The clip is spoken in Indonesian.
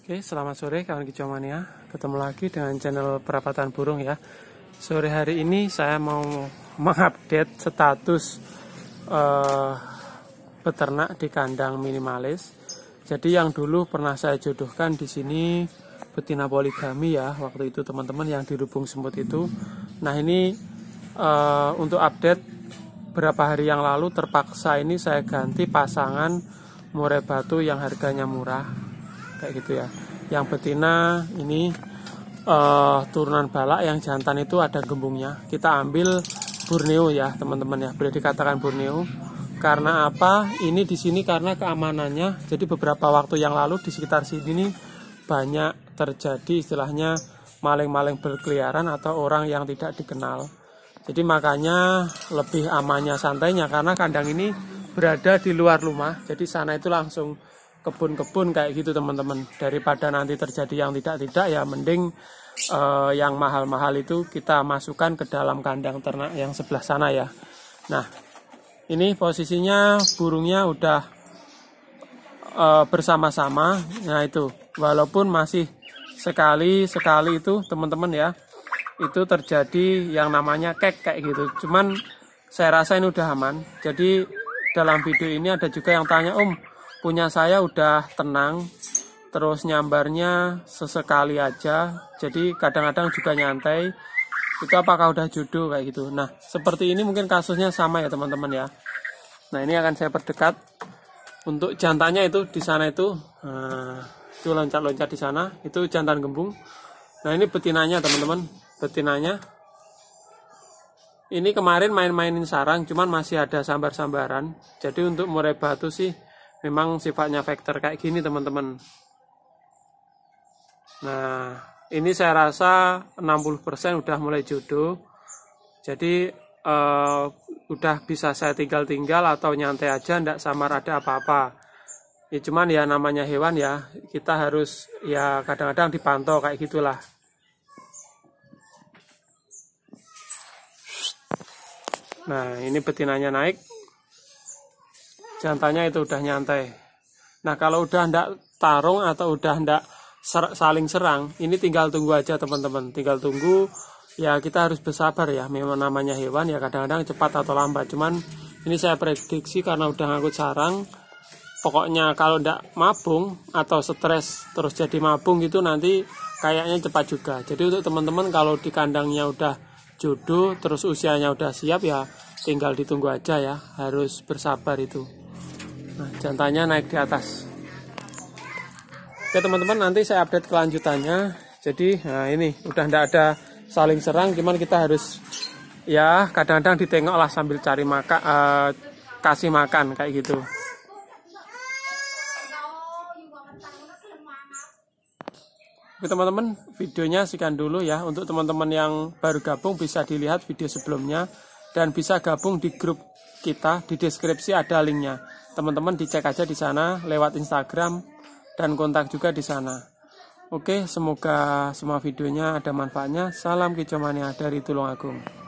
Oke, selamat sore kawan ya. Ketemu lagi dengan channel perapatan burung ya. Sore hari ini saya mau mengupdate status uh, peternak di kandang minimalis. Jadi yang dulu pernah saya jodohkan di sini betina poligami ya waktu itu teman-teman yang dirubung semut itu. Nah ini uh, untuk update berapa hari yang lalu terpaksa ini saya ganti pasangan murai batu yang harganya murah kayak gitu ya yang betina ini uh, turunan balak yang jantan itu ada gembungnya kita ambil Borneo ya teman-teman ya boleh dikatakan Borneo karena apa ini di sini karena keamanannya jadi beberapa waktu yang lalu di sekitar sini nih banyak terjadi istilahnya maling-maling berkeliaran atau orang yang tidak dikenal jadi makanya lebih amannya santainya karena kandang ini berada di luar rumah jadi sana itu langsung kebun-kebun kayak gitu teman-teman daripada nanti terjadi yang tidak-tidak ya mending uh, yang mahal-mahal itu kita masukkan ke dalam kandang ternak yang sebelah sana ya nah ini posisinya burungnya udah uh, bersama-sama nah itu walaupun masih sekali sekali itu teman-teman ya itu terjadi yang namanya kek kayak gitu cuman saya rasa ini udah aman jadi dalam video ini ada juga yang tanya om punya saya udah tenang terus nyambarnya sesekali aja jadi kadang-kadang juga nyantai itu apakah udah jodoh kayak gitu nah seperti ini mungkin kasusnya sama ya teman-teman ya nah ini akan saya perdekat untuk jantannya itu di sana itu nah, itu loncat-loncat di sana itu jantan gembung nah ini betinanya teman-teman betinanya ini kemarin main-mainin sarang cuman masih ada sambar-sambaran jadi untuk murai batu sih memang sifatnya vektor kayak gini teman-teman nah ini saya rasa 60% udah mulai jodoh jadi eh, udah bisa saya tinggal-tinggal atau nyantai aja ndak samar ada apa-apa ya cuman ya namanya hewan ya kita harus ya kadang-kadang dipantau kayak gitulah nah ini betinanya naik jantannya itu udah nyantai. Nah kalau udah ndak tarung atau udah ndak ser saling serang, ini tinggal tunggu aja teman-teman. Tinggal tunggu ya kita harus bersabar ya. Memang namanya hewan ya kadang-kadang cepat atau lambat. Cuman ini saya prediksi karena udah ngangkut sarang. Pokoknya kalau ndak mabung atau stres terus jadi mabung gitu nanti kayaknya cepat juga. Jadi untuk teman-teman kalau di kandangnya udah jodoh terus usianya udah siap ya tinggal ditunggu aja ya harus bersabar itu. Nah, jantannya naik di atas. Oke teman-teman, nanti saya update kelanjutannya. Jadi, nah ini udah tidak ada saling serang, cuman kita harus ya kadang-kadang ditengok lah sambil cari makan uh, eh, kasih makan kayak gitu. Oke teman-teman, videonya sekian dulu ya. Untuk teman-teman yang baru gabung bisa dilihat video sebelumnya dan bisa gabung di grup kita. Di deskripsi ada linknya teman-teman dicek aja di sana lewat Instagram dan kontak juga di sana. Oke, semoga semua videonya ada manfaatnya. Salam kicomania dari Tulungagung.